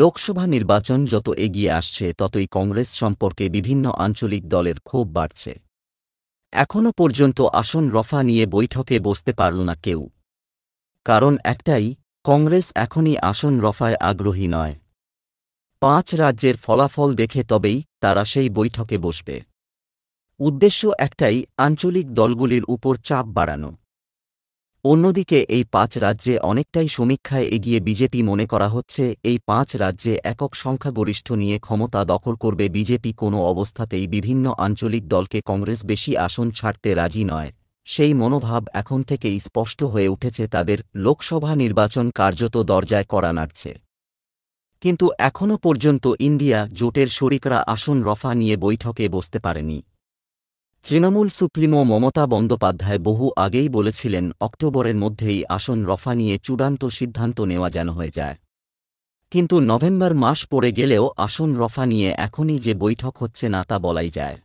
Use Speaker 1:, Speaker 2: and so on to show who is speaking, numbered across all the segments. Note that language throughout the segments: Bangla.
Speaker 1: লোকসভা নির্বাচন যত এগিয়ে আসছে ততই কংগ্রেস সম্পর্কে বিভিন্ন আঞ্চলিক দলের ক্ষোভ বাড়ছে এখনও পর্যন্ত আসন রফা নিয়ে বৈঠকে বসতে পারল না কেউ কারণ একটাই কংগ্রেস এখনই আসন রফায় আগ্রহী নয় পাঁচ রাজ্যের ফলাফল দেখে তবেই তারা সেই বৈঠকে বসবে উদ্দেশ্য একটাই আঞ্চলিক দলগুলির উপর চাপ বাড়ানো অন্যদিকে এই পাঁচ রাজ্যে অনেকটাই সমীক্ষায় এগিয়ে বিজেপি মনে করা হচ্ছে এই পাঁচ রাজ্যে একক সংখ্যাগরিষ্ঠ নিয়ে ক্ষমতা দখল করবে বিজেপি কোনো অবস্থাতেই বিভিন্ন আঞ্চলিক দলকে কংগ্রেস বেশি আসন ছাড়তে রাজি নয় সেই মনোভাব এখন থেকেই স্পষ্ট হয়ে উঠেছে তাদের লোকসভা নির্বাচন কার্যত দরজায় করা নাড়ছে কিন্তু এখনও পর্যন্ত ইন্ডিয়া জোটের শরিকরা আসন রফা নিয়ে বৈঠকে বসতে পারেনি তৃণমূল সুপ্রিমো মমতা বন্দ্যোপাধ্যায় বহু আগেই বলেছিলেন অক্টোবরের মধ্যেই আসন রফা নিয়ে চূড়ান্ত সিদ্ধান্ত নেওয়া যেন হয়ে যায় কিন্তু নভেম্বর মাস পড়ে গেলেও আসন রফা নিয়ে এখনই যে বৈঠক হচ্ছে না তা বলাই যায়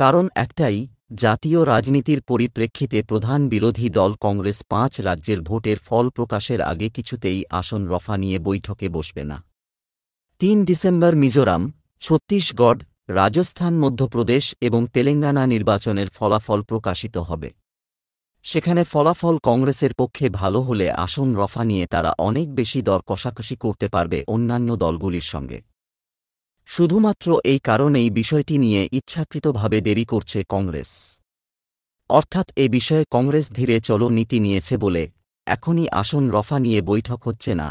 Speaker 1: কারণ একটাই জাতীয় রাজনীতির পরিপ্রেক্ষিতে প্রধান বিরোধী দল কংগ্রেস পাঁচ রাজ্যের ভোটের ফল প্রকাশের আগে কিছুতেই আসন রফা নিয়ে বৈঠকে বসবে না তিন ডিসেম্বর মিজোরাম ছত্তিশগড় রাজস্থান মধ্যপ্রদেশ এবং তেলেঙ্গানা নির্বাচনের ফলাফল প্রকাশিত হবে সেখানে ফলাফল কংগ্রেসের পক্ষে ভালো হলে আসন রফা নিয়ে তারা অনেক বেশি দর কষাকষি করতে পারবে অন্যান্য দলগুলির সঙ্গে শুধুমাত্র এই কারণেই বিষয়টি নিয়ে ইচ্ছাকৃতভাবে দেরি করছে কংগ্রেস অর্থাৎ এ বিষয়ে কংগ্রেস ধীরে চলো নীতি নিয়েছে বলে এখনই আসন রফা নিয়ে বৈঠক হচ্ছে না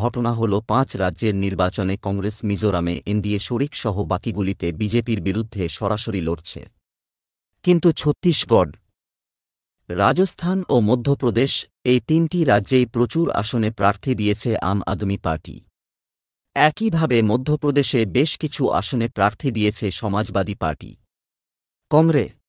Speaker 1: ঘটনা হল পাঁচ রাজ্যের নির্বাচনে কংগ্রেস মিজোরামে এনডিএ শরিক সহ বাকিগুলিতে বিজেপির বিরুদ্ধে সরাসরি লড়ছে কিন্তু ছত্তিশগড় রাজস্থান ও মধ্যপ্রদেশ এই তিনটি রাজ্যেই প্রচুর আসনে প্রার্থী দিয়েছে আম আদমি পার্টি একইভাবে মধ্যপ্রদেশে বেশ কিছু আসনে প্রার্থী দিয়েছে সমাজবাদী পার্টি কংগ্রেস